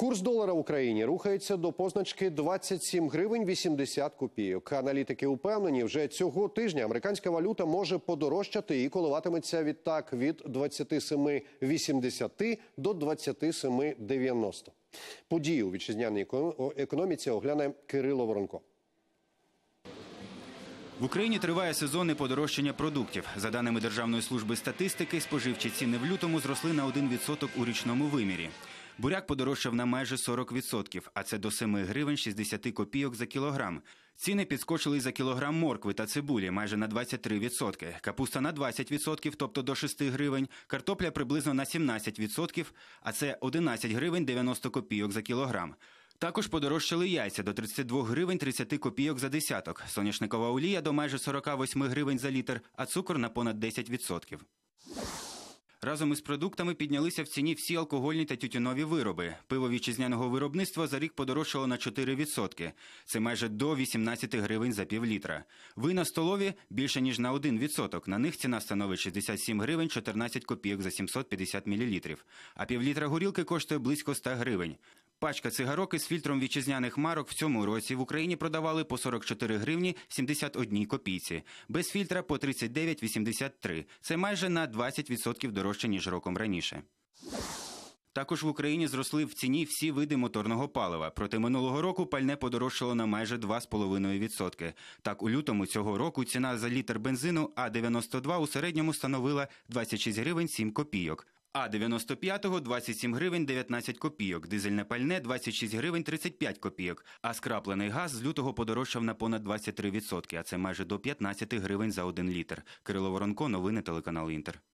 Курс долара в Україні рухається до позначки 27 гривень 80 копійок. Аналітики упевнені, вже цього тижня американська валюта може подорожчати і коливатиметься відтак від 27,80 до 27,90. Події у вітчизняній економіці огляне Кирило Воронко. В Україні триває сезонне подорожчання продуктів. За даними Державної служби статистики, споживчі ціни в лютому зросли на 1% у річному вимірі. Буряк подорожчав на майже 40%, а це до 7 гривень 60 копійок за кілограм. Ціни підскочили за кілограм моркви та цибулі майже на 23%, капуста на 20%, тобто до 6 гривень, картопля приблизно на 17%, а це 11 гривень 90 копійок за кілограм. Також подорожчали яйця до 32 гривень 30 копійок за десяток, соняшникова олія до майже 48 гривень за літр, а цукор на понад 10%. Разом із продуктами піднялися в ціні всі алкогольні та тютюнові вироби. Пиво вітчизняного виробництва за рік подорожчало на 4%. Це майже до 18 гривень за півлітра. Вина столові більше ніж на 1%. На них ціна становить 67 гривень 14 копійок за 750 мл. А півлітра горілки коштує близько 100 гривень. Пачка цигарок із фільтром вітчизняних марок в цьому році в Україні продавали по 44 гривні 71 копійці, без фільтра по 39,83. Це майже на 20% дорожче ніж роком раніше. Також в Україні зросли в ціні всі види моторного палива. Проте минулого року пальне подорожчало на майже 2,5%. Так, у лютому цього року ціна за літр бензину А 92 у середньому становила 26 гривень 7 копійок. А 95-го 27 гривень 19 копійок, дизельне пальне 26 гривень 35 копійок, а скраплений газ з лютого подорожчав на понад 23%, а це майже до 15 гривень за один літр. Кирило Воронко, новини телеканал Інтер.